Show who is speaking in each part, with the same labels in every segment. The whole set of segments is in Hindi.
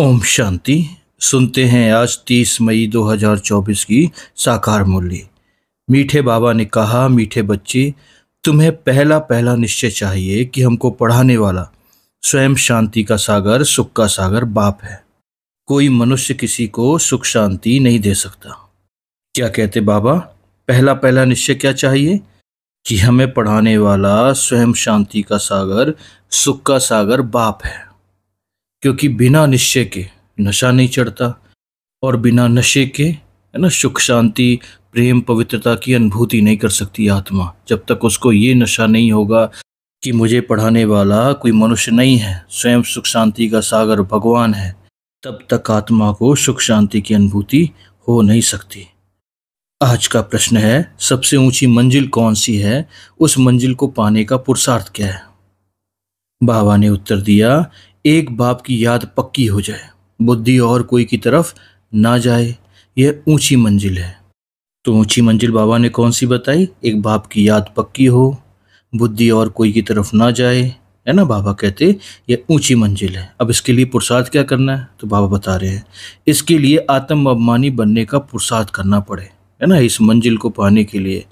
Speaker 1: ओम शांति सुनते हैं आज 30 मई 2024 की साकार मूल्य मीठे बाबा ने कहा मीठे बच्चे तुम्हें पहला पहला निश्चय चाहिए कि हमको पढ़ाने वाला स्वयं शांति का सागर सुख का सागर बाप है कोई मनुष्य किसी को सुख शांति नहीं दे सकता क्या कहते बाबा पहला पहला निश्चय क्या चाहिए कि हमें पढ़ाने वाला स्वयं शांति का सागर सुख का सागर बाप है क्योंकि बिना निश्चय के नशा नहीं चढ़ता और बिना नशे के है ना सुख शांति प्रेम पवित्रता की अनुभूति नहीं कर सकती आत्मा जब तक उसको ये नशा नहीं होगा कि मुझे पढ़ाने वाला कोई मनुष्य नहीं है स्वयं सुख शांति का सागर भगवान है तब तक आत्मा को सुख शांति की अनुभूति हो नहीं सकती आज का प्रश्न है सबसे ऊंची मंजिल कौन सी है उस मंजिल को पाने का पुरुषार्थ क्या है बाबा ने उत्तर दिया एक बाप की याद पक्की हो जाए बुद्धि और कोई की तरफ ना जाए यह ऊंची मंजिल है तो ऊंची मंजिल बाबा ने कौन सी बताई एक बाप की याद पक्की हो बुद्धि और कोई की तरफ ना जाए है ना बाबा कहते यह ऊंची मंजिल है अब इसके लिए पुरुषार्थ क्या करना है तो बाबा बता रहे हैं इसके लिए आत्म अभिमानी बनने का पुरुषार्थ करना पड़े है ना इस मंजिल को पाने के लिए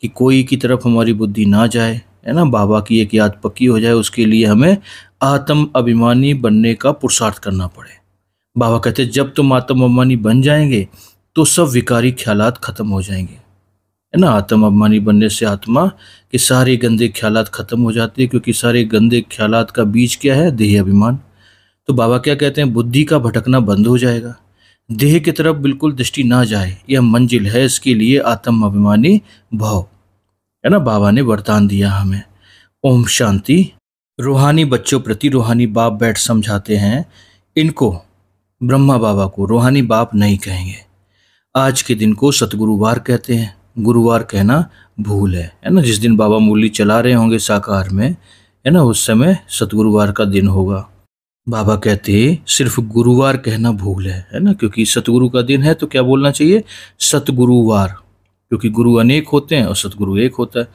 Speaker 1: कि कोई की तरफ हमारी बुद्धि ना जाए है ना बाबा की एक याद पक्की हो जाए उसके लिए हमें आत्म अभिमानी बनने का पुरुषार्थ करना पड़े बाबा कहते जब तुम आत्म अभिमानी बन जाएंगे तो सब विकारी ख्याल खत्म हो जाएंगे है ना आत्म अभिमानी बनने से आत्मा के सारे गंदे ख्याल खत्म हो जाते हैं क्योंकि सारे गंदे ख्याल का बीज क्या है देह अभिमान तो बाबा क्या कहते हैं बुद्धि का भटकना बंद हो जाएगा देह की तरफ बिल्कुल दृष्टि ना जाए यह मंजिल है इसके लिए आत्म अभिमानी भाव है ना बाबा ने वरदान दिया हमें ओम शांति रूहानी बच्चों प्रति रूहानी बाप बैठ समझाते हैं इनको ब्रह्मा बाबा को रूहानी बाप नहीं कहेंगे आज के दिन को सतगुरुवार कहते हैं गुरुवार कहना भूल है है ना जिस दिन बाबा मुरली चला रहे होंगे साकार में है ना उस समय सतगुरुवार का दिन होगा बाबा कहते सिर्फ गुरुवार कहना भूल है है ना क्योंकि सतगुरु का दिन है तो क्या बोलना चाहिए सतगुरुवार क्योंकि गुरु अनेक होते हैं और सतगुरु एक होता है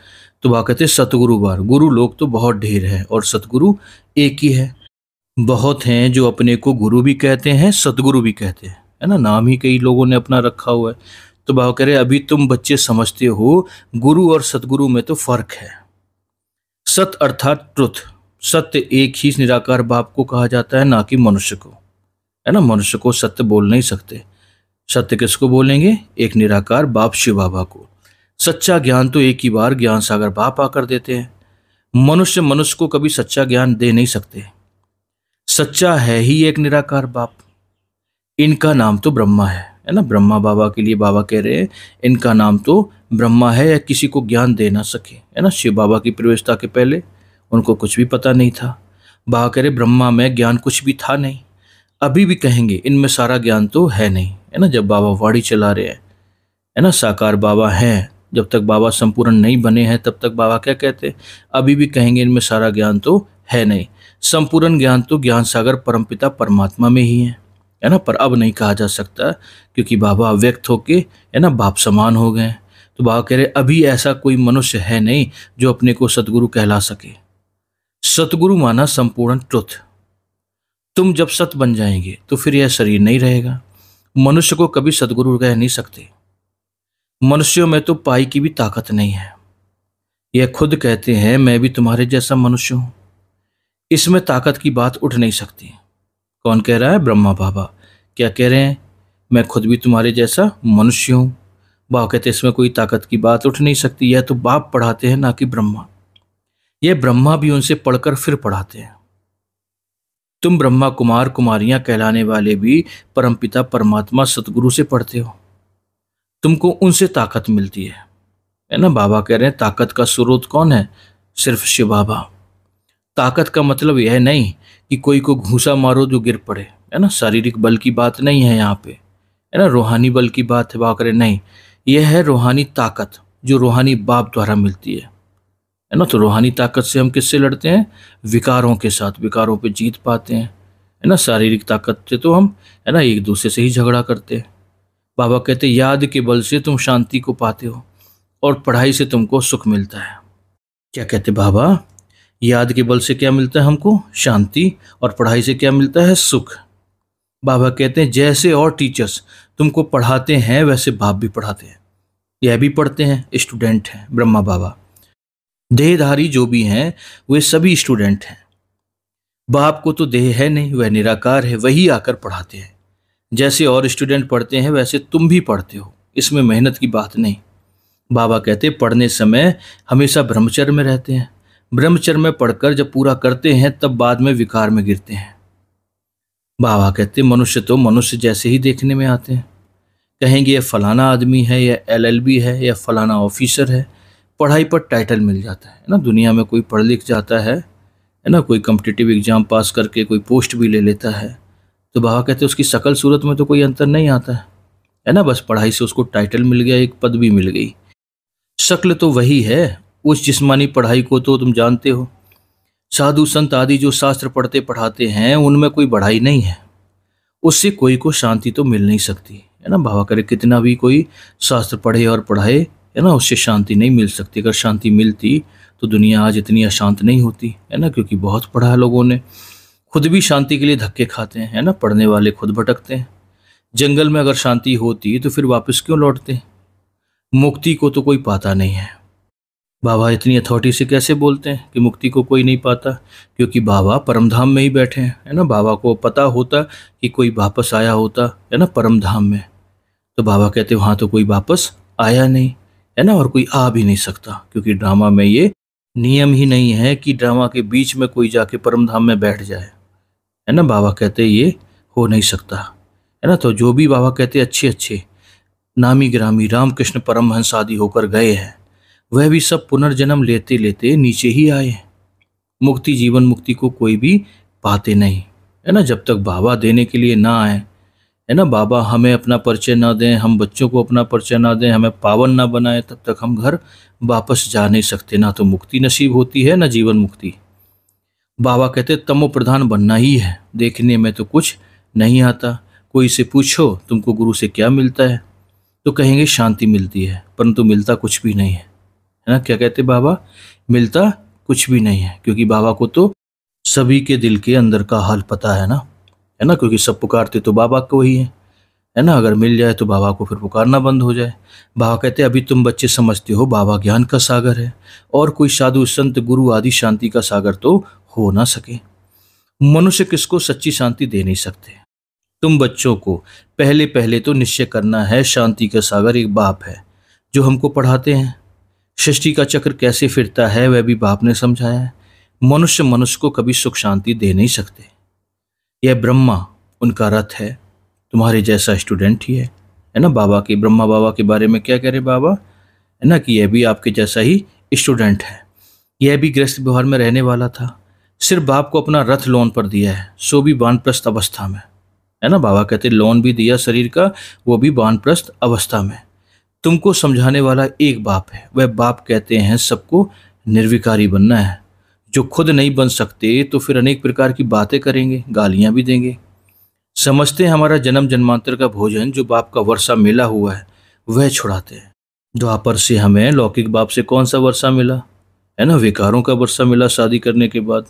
Speaker 1: तो वह कहते हैं सतगुरु बार गुरु लोग तो बहुत ढेर है और सतगुरु एक ही है बहुत हैं जो अपने को गुरु भी कहते हैं सतगुरु भी कहते हैं है ना नाम ही कई लोगों ने अपना रखा हुआ है तो भाव कह रहे अभी तुम बच्चे समझते हो गुरु और सतगुरु में तो फर्क है सत अर्थात ट्रुथ सत्य एक ही निराकार बाप को कहा जाता है ना कि मनुष्य को है ना मनुष्य को सत्य बोल नहीं सकते सत्य किसको बोलेंगे एक निराकार बाप शिव बाबा को सच्चा ज्ञान तो एक ही बार ज्ञान सागर बाप आकर देते हैं मनुष्य मनुष्य को कभी सच्चा ज्ञान दे नहीं सकते सच्चा है ही एक निराकार बाप इनका नाम तो ब्रह्मा है है ना ब्रह्मा बाबा के लिए बाबा कह रहे हैं इनका नाम तो ब्रह्मा है या किसी को ज्ञान दे ना सके है ना शिव बाबा की प्रवेशता के पहले उनको कुछ भी पता नहीं था बाबा कह रहे ब्रह्मा में ज्ञान कुछ भी था नहीं अभी भी कहेंगे इनमें सारा ज्ञान तो है नहीं है ना जब बाबा वाड़ी चला रहे हैं है ना साकार बाबा हैं जब तक बाबा संपूर्ण नहीं बने हैं तब तक बाबा क्या कहते अभी भी कहेंगे इनमें सारा ज्ञान तो है नहीं संपूर्ण ज्ञान तो ज्ञान सागर परमपिता परमात्मा में ही है है ना पर अब नहीं कहा जा सकता क्योंकि बाबा अव्यक्त होके है ना बाप समान हो गए तो बाबा कह रहे अभी ऐसा कोई मनुष्य है नहीं जो अपने को सतगुरु कहला सके सतगुरु माना संपूर्ण ट्रुथ तुम जब सत बन जाएंगे तो फिर यह शरीर नहीं रहेगा मनुष्य को कभी सदगुरु कह नहीं सकते मनुष्यों में तो पाई की भी ताकत नहीं है यह खुद कहते हैं मैं भी तुम्हारे जैसा मनुष्य हूं इसमें ताकत की बात उठ नहीं सकती कौन कह रहा है ब्रह्मा बाबा क्या कह रहे हैं मैं खुद भी तुम्हारे जैसा मनुष्य हूं बाप कहते इसमें कोई ताकत की बात उठ नहीं सकती यह तो बाप पढ़ाते हैं ना कि ब्रह्मा यह ब्रह्मा भी उनसे पढ़कर फिर पढ़ाते हैं तुम ब्रह्मा कुमार कुमारियां कहलाने वाले भी परमपिता परमात्मा सतगुरु से पढ़ते हो तुमको उनसे ताकत मिलती है है ना बाबा कह रहे हैं ताकत का स्रोत कौन है सिर्फ शिव बाबा ताकत का मतलब यह नहीं कि कोई को घूसा मारो जो गिर पड़े है ना शारीरिक बल की बात नहीं है यहाँ पे है ना रूहानी बल की बात है बाबा कह रहे नहीं यह है रूहानी ताकत जो रूहानी बाप द्वारा मिलती है है ना तो रूहानी ताकत से हम किससे लड़ते हैं विकारों के साथ विकारों पे जीत पाते हैं है ना शारीरिक ताकत से तो हम है ना एक दूसरे से ही झगड़ा करते हैं बाबा कहते याद के बल से तुम शांति को पाते हो और पढ़ाई से तुमको सुख मिलता है क्या कहते बाबा याद के बल से क्या मिलता है हमको शांति और पढ़ाई से क्या मिलता है सुख बाबा कहते हैं जैसे और टीचर्स तुमको पढ़ाते हैं वैसे बाप भी पढ़ाते हैं यह भी पढ़ते हैं स्टूडेंट हैं ब्रह्मा बाबा देहधारी जो भी हैं वे सभी स्टूडेंट हैं बाप को तो देह है नहीं वह निराकार है वही आकर पढ़ाते हैं जैसे और स्टूडेंट पढ़ते हैं वैसे तुम भी पढ़ते हो इसमें मेहनत की बात नहीं बाबा कहते पढ़ने समय हमेशा ब्रह्मचर्य में रहते हैं ब्रह्मचर्य में पढ़कर जब पूरा करते हैं तब बाद में विकार में गिरते हैं बाबा कहते मनुष्य तो मनुष्य जैसे ही देखने में आते हैं कहेंगे यह फलाना आदमी है या एलएलबी है या फलाना ऑफिसर है पढ़ाई पर टाइटल मिल जाता है ना दुनिया में कोई पढ़ लिख जाता है है ना कोई कम्पिटिटिव एग्ज़ाम पास करके कोई पोस्ट भी ले लेता है तो बाबा कहते हैं उसकी सकल सूरत में तो कोई अंतर नहीं आता है है ना बस पढ़ाई से उसको टाइटल मिल गया एक पद भी मिल गई शक्ल तो वही है उस जिस्मानी पढ़ाई को तो तुम जानते हो साधु संत आदि जो शास्त्र पढ़ते पढ़ाते हैं उनमें कोई बढ़ाई नहीं है उससे कोई को शांति तो मिल नहीं सकती है ना बाबा करे कितना भी कोई शास्त्र पढ़े और पढ़ाए है ना उससे शांति नहीं मिल सकती अगर शांति मिलती तो दुनिया आज इतनी अशांत नहीं होती है ना क्योंकि बहुत पढ़ा है लोगों ने खुद भी शांति के लिए धक्के खाते हैं है ना पढ़ने वाले खुद भटकते हैं जंगल में अगर शांति होती तो फिर वापस क्यों लौटते हैं मुक्ति को तो कोई पाता नहीं है बाबा इतनी अथॉरिटी से कैसे बोलते हैं कि मुक्ति को कोई नहीं पाता क्योंकि बाबा परमधाम में ही बैठे हैं है ना बाबा को पता होता कि कोई वापस आया होता है ना परमधाम में तो बाबा कहते वहाँ तो कोई वापस आया नहीं है ना और कोई आ भी नहीं सकता क्योंकि ड्रामा में ये नियम ही नहीं है कि ड्रामा के बीच में कोई जाके परम धाम में बैठ जाए है ना बाबा कहते ये हो नहीं सकता है ना तो जो भी बाबा कहते अच्छे अच्छे नामी ग्रामी रामकृष्ण परमहंस आदि होकर गए हैं वह भी सब पुनर्जन्म लेते लेते नीचे ही आए हैं मुक्ति जीवन मुक्ति को कोई भी पाते नहीं है ना जब तक बाबा देने के लिए ना आए है ना बाबा हमें अपना परिचय ना दें हम बच्चों को अपना परिचय ना दें हमें पावन ना बनाए तब तक हम घर वापस जा नहीं सकते ना तो मुक्ति नसीब होती है ना जीवन मुक्ति बाबा कहते तमो प्रधान बनना ही है देखने में तो कुछ नहीं आता कोई से पूछो तुमको गुरु से क्या मिलता है तो कहेंगे शांति मिलती है परंतु मिलता कुछ भी नहीं है है ना क्या कहते बाबा मिलता कुछ भी नहीं है क्योंकि बाबा को तो सभी के दिल के अंदर का हाल पता है ना है ना क्योंकि सब पुकारते तो बाबा को ही है है ना अगर मिल जाए तो बाबा को फिर पुकारना बंद हो जाए बाबा कहते अभी तुम बच्चे समझते हो बाबा ज्ञान का सागर है और कोई साधु संत गुरु आदि शांति का सागर तो हो ना सके मनुष्य किसको सच्ची शांति दे नहीं सकते तुम बच्चों को पहले पहले तो निश्चय करना है शांति का सागर एक बाप है जो हमको पढ़ाते हैं सृष्टि का चक्र कैसे फिरता है वह भी बाप ने समझाया है मनुष्य मनुष्य को कभी सुख शांति दे नहीं सकते यह ब्रह्मा उनका रथ है तुम्हारे जैसा स्टूडेंट ही है है ना बाबा की ब्रह्मा बाबा के बारे में क्या कह रहे बाबा है ना कि यह भी आपके जैसा ही स्टूडेंट है यह भी गृहस्थ व्यवहार में रहने वाला था सिर्फ बाप को अपना रथ लोन पर दिया है सो भी बानप्रस्थ अवस्था में है ना बाबा कहते लोन भी दिया शरीर का वो भी बानप्रस्थ अवस्था में तुमको समझाने वाला एक बाप है वह बाप कहते हैं सबको निर्विकारी बनना है जो खुद नहीं बन सकते तो फिर अनेक प्रकार की बातें करेंगे गालियाँ भी देंगे समझते हैं हमारा जन्म जन्मांतर का भोजन जो बाप का वर्षा मिला हुआ है वह छुड़ाते हैं द्वापर से हमें लौकिक बाप से कौन सा वर्षा मिला है ना विकारों का वर्षा मिला शादी करने के बाद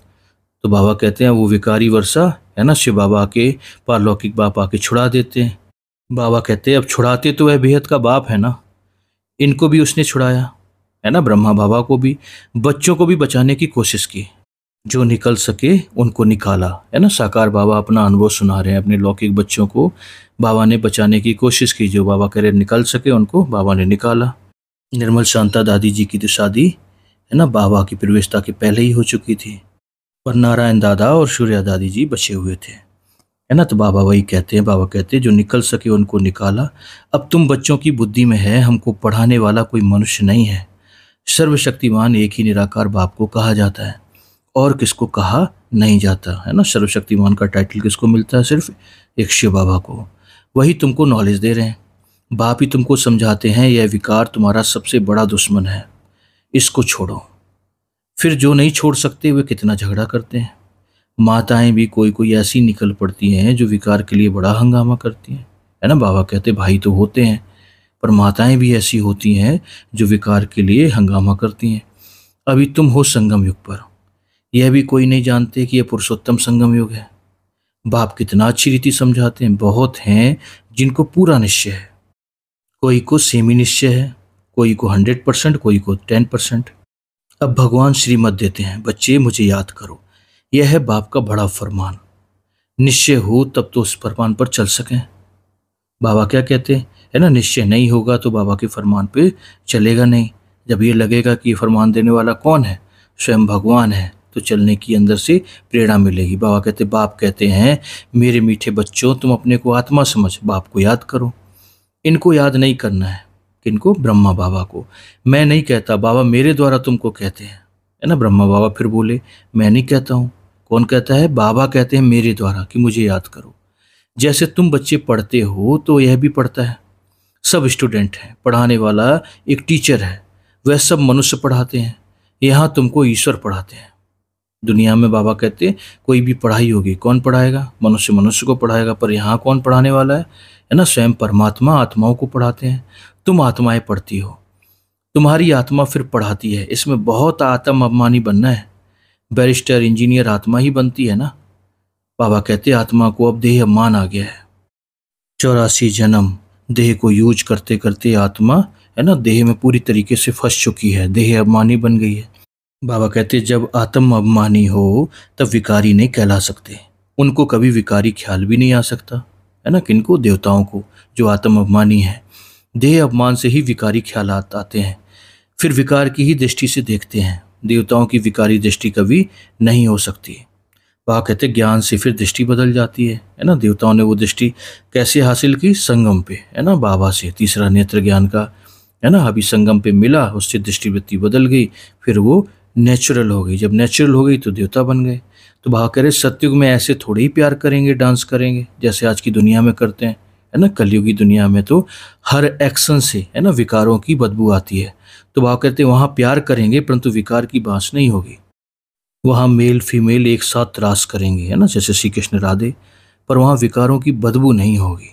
Speaker 1: तो बाबा कहते हैं वो विकारी वर्षा है ना शिव बाबा के पारलौकिक बाप आके छुड़ा देते हैं बाबा कहते हैं अब छुड़ाते तो वह बेहद का बाप है ना इनको भी उसने छुड़ाया है ना ब्रह्मा बाबा को भी बच्चों को भी बचाने की कोशिश की जो निकल सके उनको निकाला है ना साकार बाबा अपना अनुभव सुना रहे हैं अपने लौकिक बच्चों को बाबा ने बचाने की कोशिश की जो बाबा कह रहे निकल सके उनको बाबा ने निकाला निर्मल शांता दादी जी की तो शादी है ना बाबा की प्रवेशता के पहले ही हो चुकी थी पर नारायण दादा और सूर्या दादी जी बचे हुए थे है ना तो बाबा वही कहते हैं बाबा कहते हैं जो निकल सके उनको निकाला अब तुम बच्चों की बुद्धि में है हमको पढ़ाने वाला कोई मनुष्य नहीं है सर्वशक्तिमान एक ही निराकार बाप को कहा जाता है और किसको कहा नहीं जाता है ना सर्वशक्तिमान का टाइटल किसको मिलता है सिर्फ एक शिव बाबा को वही तुमको नॉलेज दे रहे हैं बाप ही तुमको समझाते हैं यह विकार तुम्हारा सबसे बड़ा दुश्मन है इसको छोड़ो फिर जो नहीं छोड़ सकते वे कितना झगड़ा करते हैं माताएं भी कोई कोई ऐसी निकल पड़ती हैं जो विकार के लिए बड़ा हंगामा करती हैं है ना बाबा कहते भाई तो होते हैं पर माताएं भी ऐसी होती हैं जो विकार के लिए हंगामा करती हैं अभी तुम हो संगम युग पर यह भी कोई नहीं जानते कि यह पुरुषोत्तम संगम युग है बाप कितना अच्छी रीति समझाते हैं बहुत हैं जिनको पूरा निश्चय है कोई को सेमी निश्चय है कोई को हंड्रेड परसेंट कोई को टेन परसेंट अब भगवान श्रीमत देते हैं बच्चे मुझे याद करो यह है बाप का बड़ा फरमान निश्चय हो तब तो उस फरमान पर चल सकें बाबा क्या कहते हैं है ना निश्चय नहीं होगा तो बाबा के फरमान पे चलेगा नहीं जब ये लगेगा कि ये फरमान देने वाला कौन है स्वयं भगवान है तो चलने की अंदर से प्रेरणा मिलेगी बाबा कहते बाप कहते हैं मेरे मीठे बच्चों तुम अपने को आत्मा समझ बाप को याद करो इनको याद नहीं करना है किनको ब्रह्मा बाबा को मैं नहीं कहता बाबा मेरे द्वारा तुमको कहते हैं है ना ब्रह्मा बाबा फिर बोले मैं नहीं कहता हूँ कौन कहता है बाबा कहते हैं मेरे द्वारा कि मुझे याद करो जैसे तुम बच्चे पढ़ते हो तो यह भी पढ़ता है सब स्टूडेंट हैं पढ़ाने वाला एक टीचर है वह सब मनुष्य पढ़ाते हैं यहाँ तुमको ईश्वर पढ़ाते हैं दुनिया में बाबा कहते कोई भी पढ़ाई होगी कौन पढ़ाएगा मनुष्य मनुष्य को पढ़ाएगा पर यहाँ कौन पढ़ाने वाला है है ना स्वयं परमात्मा आत्माओं को पढ़ाते हैं तुम आत्माएं पढ़ती हो तुम्हारी आत्मा फिर पढ़ाती है इसमें बहुत आत्म अभिमानी बनना है बैरिस्टर इंजीनियर आत्मा ही बनती है ना बाबा कहते आत्मा को अब देह अपमान आ गया है चौरासी जन्म देह को यूज करते करते आत्मा है ना देह में पूरी तरीके से फंस चुकी है देह अभिमानी बन गई है बाबा कहते जब आत्म अभिमानी हो तब विकारी नहीं कहला सकते उनको कभी विकारी ख्याल भी नहीं आ सकता है ना किनको देवताओं को जो आत्म अभिमानी है देह अपमान से ही विकारी ख्याल आते हैं फिर विकार की ही दृष्टि से देखते हैं देवताओं की विकारी दृष्टि कभी नहीं हो सकती वह कहते ज्ञान से फिर दृष्टि बदल जाती है है ना देवताओं ने वो दृष्टि कैसे हासिल की संगम पे है ना बाबा से तीसरा नेत्र ज्ञान का है ना अभी संगम पे मिला उससे दृष्टिवृत्ति बदल गई फिर वो नेचुरल हो गई जब नेचुरल हो गई तो देवता बन गए तो भाव कह रहे सत्युग में ऐसे थोड़े ही प्यार करेंगे डांस करेंगे जैसे आज की दुनिया में करते हैं है ना कलयुगी दुनिया में तो हर एक्शन से है ना विकारों की बदबू आती है तो भाव कहते हैं वहाँ प्यार करेंगे परंतु विकार की बाँस नहीं होगी वहाँ मेल फीमेल एक साथ रास करेंगे है ना जैसे श्री कृष्ण राधे पर वहाँ विकारों की बदबू नहीं होगी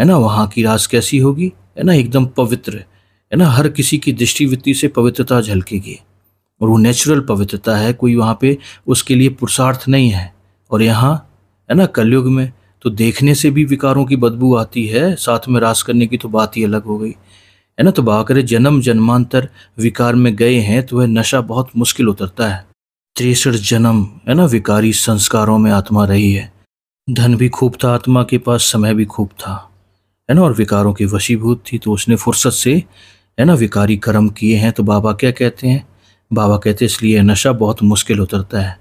Speaker 1: है ना वहाँ की रास कैसी होगी है ना एकदम पवित्र है ना हर किसी की दृष्टिवृत्ति से पवित्रता झलकेगी और वो नेचुरल पवित्रता है कोई वहाँ पे उसके लिए पुरुषार्थ नहीं है और यहाँ है ना कलयुग में तो देखने से भी विकारों की बदबू आती है साथ में रास करने की तो बात ही अलग हो गई है ना तो बाकर जन्म जन्मांतर विकार में गए हैं तो वह नशा बहुत मुश्किल उतरता है तिरसठ जन्म है ना विकारी संस्कारों में आत्मा रही है धन भी खूब था आत्मा के पास समय भी खूब था है ना और विकारों की वशीभूत थी तो उसने फुर्सत से है ना विकारी कर्म किए हैं तो बाबा क्या कहते हैं बाबा कहते इसलिए नशा बहुत मुश्किल उतरता है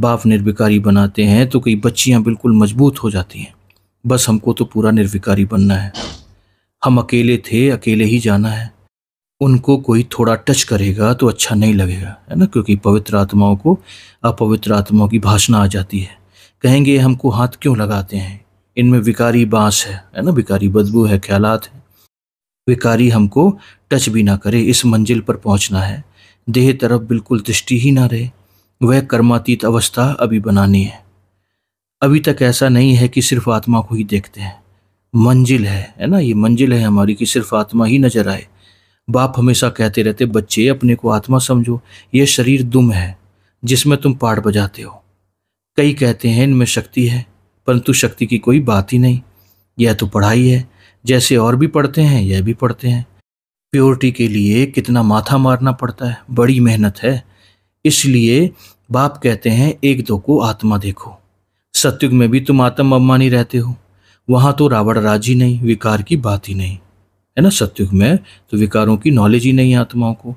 Speaker 1: बाप निर्विकारी बनाते हैं तो कई बच्चियां बिल्कुल मजबूत हो जाती हैं बस हमको तो पूरा निर्विकारी बनना है हम अकेले थे अकेले ही जाना है उनको कोई थोड़ा टच करेगा तो अच्छा नहीं लगेगा है ना क्योंकि पवित्र आत्माओं को अपवित्र आत्माओं की भाषणा आ जाती है कहेंगे हमको हाथ क्यों लगाते हैं इनमें विकारी बांस है है ना विकारी बदबू है ख्यालात है विकारी हमको टच भी ना करे इस मंजिल पर पहुंचना है देह तरफ बिल्कुल दृष्टि ही ना रहे वह कर्मातीत अवस्था अभी बनानी है अभी तक ऐसा नहीं है कि सिर्फ आत्मा को ही देखते हैं मंजिल है है ना ये मंजिल है हमारी कि सिर्फ आत्मा ही नजर आए बाप हमेशा कहते रहते बच्चे अपने को आत्मा समझो यह शरीर दुम है जिसमें तुम पाठ बजाते हो कई कहते हैं इनमें शक्ति है परंतु शक्ति की कोई बात ही नहीं यह तो पढ़ाई है जैसे और भी पढ़ते हैं यह भी पढ़ते हैं प्योरिटी के लिए कितना माथा मारना पड़ता है बड़ी मेहनत है इसलिए बाप कहते हैं एक दो को आत्मा देखो सत्युग में भी तुम आत्म अम्मानी रहते हो वहाँ तो रावण राजी नहीं विकार की बात ही नहीं है ना सत्युग में तो विकारों की नॉलेज ही नहीं है आत्माओं को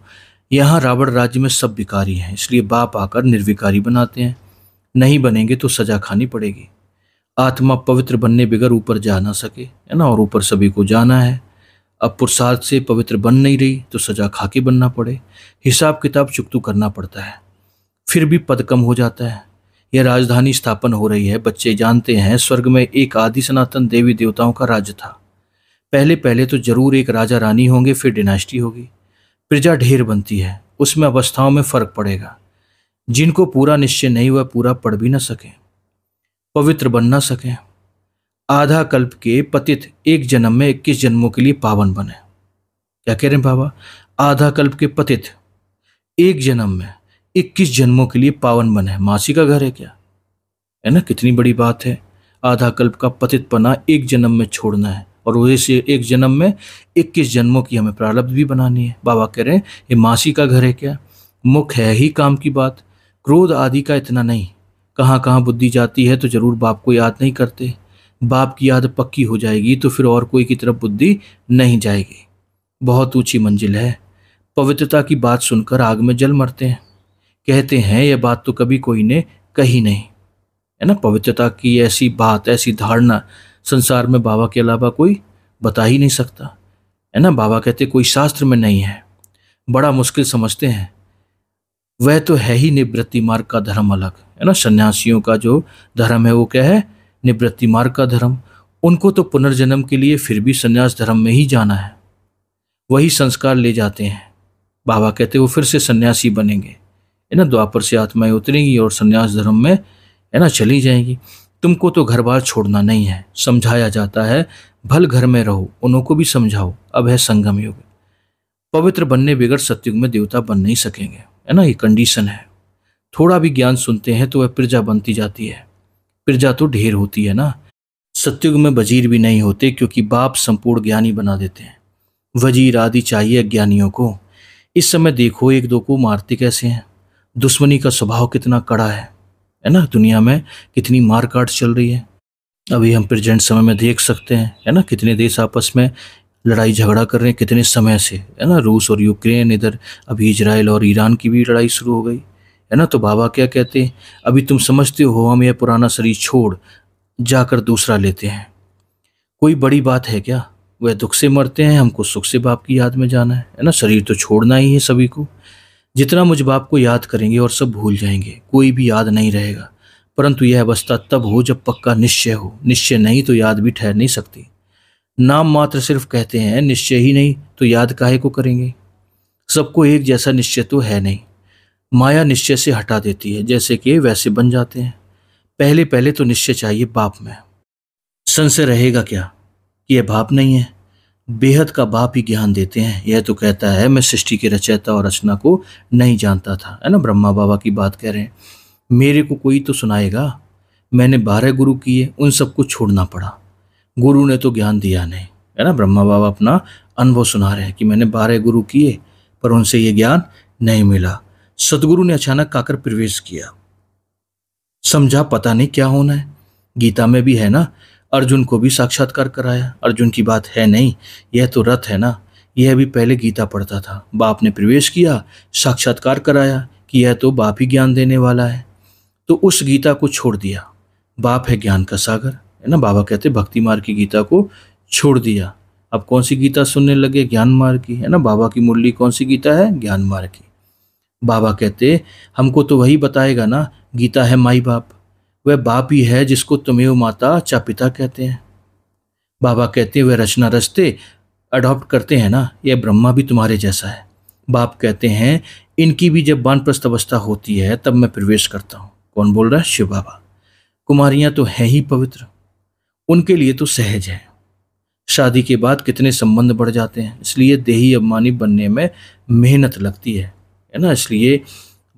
Speaker 1: यहाँ रावण राज्य में सब विकारी हैं इसलिए बाप आकर निर्विकारी बनाते हैं नहीं बनेंगे तो सजा खानी पड़ेगी आत्मा पवित्र बनने बगैर ऊपर जा ना सके है ना और ऊपर सभी को जाना है अब पुरुषार्थ से पवित्र बन नहीं रही तो सजा खा के बनना पड़े हिसाब किताब तो करना पड़ता है फिर भी पद कम हो जाता है यह राजधानी स्थापन हो रही है बच्चे जानते हैं स्वर्ग में एक आदि सनातन देवी देवताओं का राज्य था पहले पहले तो जरूर एक राजा रानी होंगे फिर डिनास्टी होगी प्रजा ढेर बनती है उसमें अवस्थाओं में फर्क पड़ेगा जिनको पूरा निश्चय नहीं हुआ पूरा पढ़ भी ना सकें पवित्र बन ना सकें आधा कल्प के पतित एक जन्म में इक्कीस जन्मों के लिए पावन बने क्या कह रहे हैं बाबा आधा कल्प के पतित एक जन्म में इक्कीस जन्मों के लिए पावन बने मासी का घर है क्या है ना कितनी बड़ी बात है आधा कल्प का पतित पना एक जन्म में छोड़ना है और वैसे एक जन्म में इक्कीस जन्मों की हमें प्रारब्ध भी बनानी है बाबा कह रहे हैं ये मासी का घर है क्या मुख है ही काम की बात क्रोध आदि का इतना नहीं कहाँ कहाँ बुद्धि जाती है तो ज़रूर बाप को याद नहीं करते बाप की याद पक्की हो जाएगी तो फिर और कोई की तरफ बुद्धि नहीं जाएगी बहुत ऊंची मंजिल है पवित्रता की बात सुनकर आग में जल मरते हैं कहते हैं यह बात तो कभी कोई ने कही नहीं है ना पवित्रता की ऐसी बात ऐसी धारणा संसार में बाबा के अलावा कोई बता ही नहीं सकता है ना बाबा कहते कोई शास्त्र में नहीं है बड़ा मुश्किल समझते हैं वह तो है ही निवृत्ति मार्ग का धर्म अलग है ना सन्यासियों का जो धर्म है वो क्या है निवृत्ति मार्ग का धर्म उनको तो पुनर्जन्म के लिए फिर भी सन्यास धर्म में ही जाना है वही संस्कार ले जाते हैं बाबा कहते वो फिर से सन्यासी बनेंगे है ना द्वापर से आत्माएं उतरेंगी और सन्यास धर्म में है ना चली जाएंगी तुमको तो घर बार छोड़ना नहीं है समझाया जाता है भल घर में रहो उन्हों को भी समझाओ अब है संगम युग पवित्र बनने बिगड़ सत्युग में देवता बन नहीं सकेंगे है ना ये कंडीशन है थोड़ा भी ज्ञान सुनते हैं तो वह प्रजा बनती जाती है प्रजा तो ढेर होती है ना सत्युग में वजीर भी नहीं होते क्योंकि बाप संपूर्ण ज्ञानी बना देते हैं वजीर आदि चाहिए अज्ञानियों को इस समय देखो एक दो को मारते कैसे हैं दुश्मनी का स्वभाव कितना कड़ा है है ना दुनिया में कितनी मार काट चल रही है अभी हम प्रेजेंट समय में देख सकते हैं है ना कितने देश आपस में लड़ाई झगड़ा कर रहे हैं कितने समय से है ना रूस और यूक्रेन इधर अभी इजराइल और ईरान की भी लड़ाई शुरू हो गई है ना तो बाबा क्या कहते हैं अभी तुम समझते हो हम यह पुराना शरीर छोड़ जाकर दूसरा लेते हैं कोई बड़ी बात है क्या वह दुख से मरते हैं हमको सुख से बाप की याद में जाना है है ना शरीर तो छोड़ना ही है सभी को जितना मुझ बाप को याद करेंगे और सब भूल जाएंगे कोई भी याद नहीं रहेगा परंतु यह अवस्था तब हो जब पक्का निश्चय हो निश्चय नहीं तो याद भी ठहर नहीं सकती नाम मात्र सिर्फ कहते हैं निश्चय ही नहीं तो याद काहे को करेंगे सबको एक जैसा निश्चय तो है नहीं माया निश्चय से हटा देती है जैसे कि वैसे बन जाते हैं पहले पहले तो निश्चय चाहिए बाप में संशय रहेगा क्या कि यह बाप नहीं है बेहद का बाप ही ज्ञान देते हैं यह तो कहता है मैं सृष्टि के रचयता और रचना को नहीं जानता था है ना ब्रह्मा बाबा की बात कह रहे हैं मेरे को कोई तो सुनाएगा मैंने बारह गुरु किए उन सबको छोड़ना पड़ा गुरु ने तो ज्ञान दिया नहीं है ना ब्रह्मा बाबा अपना अनुभव सुना रहे हैं कि मैंने बारह गुरु किए पर उनसे ये ज्ञान नहीं मिला सदगुरु ने अचानक आकर प्रवेश किया समझा पता नहीं क्या होना है गीता में भी है ना अर्जुन को भी साक्षात्कार कराया अर्जुन की बात है नहीं यह तो रथ है ना यह भी पहले गीता पढ़ता था बाप ने प्रवेश किया साक्षात्कार कराया कि यह तो बाप ही ज्ञान देने वाला है तो उस गीता को छोड़ दिया बाप है ज्ञान का सागर है ना बाबा कहते भक्ति मार्ग की गीता को छोड़ दिया अब कौन सी गीता सुनने लगे ज्ञान मार्ग की है ना बाबा की मुरली कौन सी गीता है ज्ञान मार्ग की बाबा कहते हमको तो वही बताएगा ना गीता है माई बाप वह बाप ही है जिसको तुम्हें माता चा पिता कहते हैं बाबा कहते हैं वह रचना रचते अडॉप्ट करते हैं ना यह ब्रह्मा भी तुम्हारे जैसा है बाप कहते हैं इनकी भी जब बानप्रस्थ अवस्था होती है तब मैं प्रवेश करता हूँ कौन बोल रहा है शिव बाबा कुमारियाँ तो हैं ही पवित्र उनके लिए तो सहज है शादी के बाद कितने संबंध बढ़ जाते हैं इसलिए देही अभिमानी बनने में मेहनत लगती है है ना इसलिए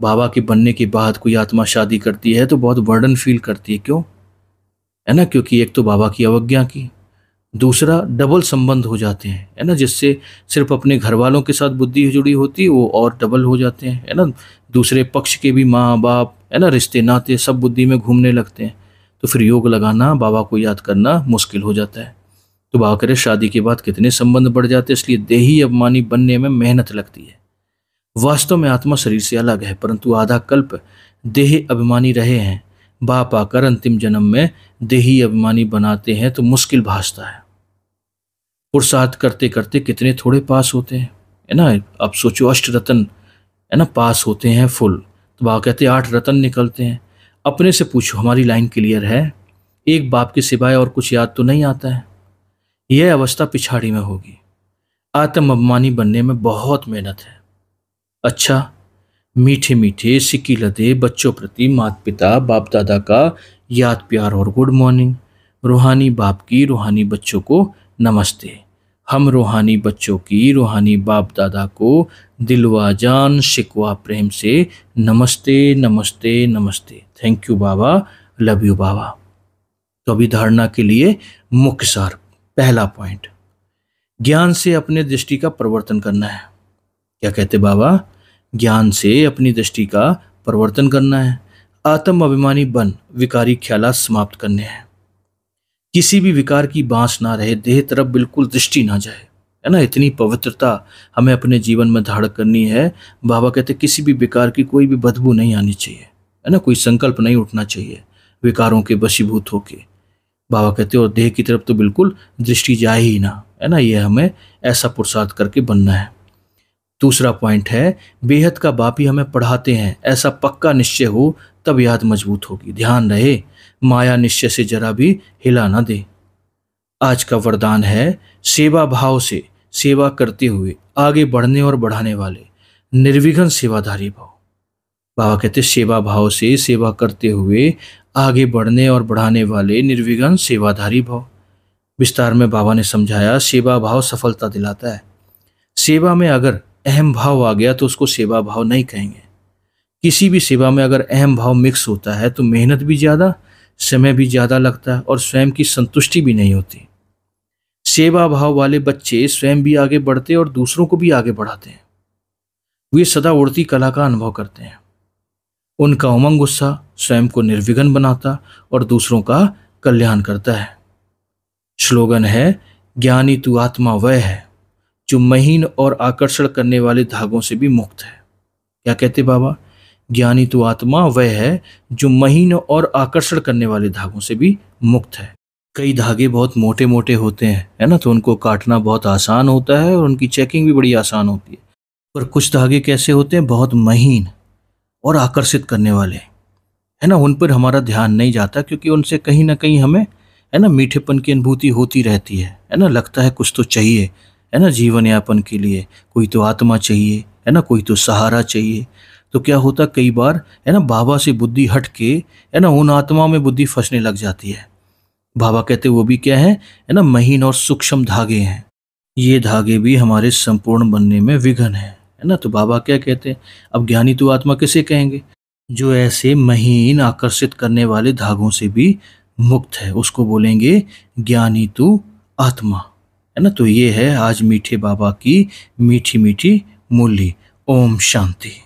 Speaker 1: बाबा के बनने के बाद कोई आत्मा शादी करती है तो बहुत बर्डन फील करती है क्यों है ना क्योंकि एक तो बाबा की अवज्ञा की दूसरा डबल संबंध हो जाते हैं है ना जिससे सिर्फ अपने घर वालों के साथ बुद्धि जुड़ी होती है वो और डबल हो जाते हैं है ना दूसरे पक्ष के भी माँ बाप है ना रिश्ते नाते सब बुद्धि में घूमने लगते हैं तो फिर योग लगाना बाबा को याद करना मुश्किल हो जाता है तो बाबा करे शादी के बाद कितने संबंध बढ़ जाते हैं इसलिए देही अपमानी बनने में मेहनत लगती है वास्तव में आत्मा शरीर से अलग है परंतु आधा कल्प देह अभिमानी रहे हैं बाप आकर अंतिम जन्म में देही अभिमानी बनाते हैं तो मुश्किल भासता है पुरुषार्थ करते करते कितने थोड़े पास होते हैं है ना आप सोचो अष्ट रतन है ना पास होते हैं फुल तो बाप कहते आठ रतन निकलते हैं अपने से पूछो हमारी लाइन क्लियर है एक बाप के सिवाय और कुछ याद तो नहीं आता है यह अवस्था पिछाड़ी में होगी आत्म अभिमानी बनने में बहुत मेहनत है अच्छा मीठे मीठे सिक्की लदे बच्चों प्रति माता पिता बाप दादा का याद प्यार और गुड मॉर्निंग रूहानी बाप की रूहानी बच्चों को नमस्ते हम रूहानी बच्चों की रूहानी बाप दादा को दिलवा जान शिकवा प्रेम से नमस्ते नमस्ते नमस्ते थैंक यू बाबा लव यू बाबा तो अभी धारणा के लिए मुख्य सार पहला पॉइंट ज्ञान से अपने दृष्टि का परिवर्तन करना है क्या कहते बाबा ज्ञान से अपनी दृष्टि का परिवर्तन करना है आत्म अभिमानी बन विकारी ख्याल समाप्त करने हैं किसी भी विकार की बांस ना रहे देह तरफ बिल्कुल दृष्टि ना जाए है ना इतनी पवित्रता हमें अपने जीवन में धारण करनी है बाबा कहते किसी भी विकार की कोई भी बदबू नहीं आनी चाहिए है ना कोई संकल्प नहीं उठना चाहिए विकारों के वशीभूत होके बाबा कहते और देह की तरफ तो बिल्कुल दृष्टि जाए ही ना है ना ये हमें ऐसा पुरुषार्थ करके बनना है दूसरा पॉइंट है बेहद का बाप ही हमें पढ़ाते हैं ऐसा पक्का निश्चय हो तब याद मजबूत होगी ध्यान रहे माया निश्चय से जरा भी हिला ना दे आज का वरदान है सेवा भाव से सेवा करते हुए आगे बढ़ने और बढ़ाने वाले निर्विघन सेवाधारी भाव बाबा कहते सेवा भाव से सेवा करते हुए आगे बढ़ने और बढ़ाने वाले निर्विघन सेवाधारी भाव विस्तार में बाबा ने समझाया सेवा भाव सफलता दिलाता है सेवा में अगर अहम भाव आ गया तो उसको सेवा भाव नहीं कहेंगे किसी भी सेवा में अगर अहम भाव मिक्स होता है तो मेहनत भी ज़्यादा समय भी ज़्यादा लगता है और स्वयं की संतुष्टि भी नहीं होती सेवा भाव वाले बच्चे स्वयं भी आगे बढ़ते और दूसरों को भी आगे बढ़ाते हैं वे सदा उड़ती कला का अनुभव करते हैं उनका उमंग गुस्सा स्वयं को निर्विघन बनाता और दूसरों का कल्याण करता है स्लोगन है ज्ञानी तू आत्मा वह है जो महीन और आकर्षण करने वाले धागों से भी मुक्त है क्या कहते बाबा ज्ञानी तो आत्मा वह है जो महीन और आकर्षण करने वाले धागों से भी मुक्त है कई धागे बहुत मोटे मोटे होते हैं है ना तो उनको काटना बहुत आसान होता है और उनकी चेकिंग भी बड़ी आसान होती है पर कुछ धागे कैसे होते हैं बहुत महीन और आकर्षित करने वाले है ना उन पर हमारा ध्यान नहीं जाता क्योंकि उनसे कहीं ना कहीं हमें है ना मीठेपन की अनुभूति होती रहती है है ना लगता है कुछ तो चाहिए है ना जीवन यापन के लिए कोई तो आत्मा चाहिए है ना कोई तो सहारा चाहिए तो क्या होता कई बार है ना बाबा से बुद्धि हट के है ना उन आत्माओं में बुद्धि फंसने लग जाती है बाबा कहते वो भी क्या है है ना महीन और सूक्ष्म धागे हैं ये धागे भी हमारे संपूर्ण बनने में विघन है है ना तो बाबा क्या कहते हैं अब ज्ञानी तो आत्मा किसे कहेंगे जो ऐसे महीन आकर्षित करने वाले धागों से भी मुक्त है उसको बोलेंगे ज्ञानी तू आत्मा है ना तो ये है आज मीठे बाबा की मीठी मीठी मूली ओम शांति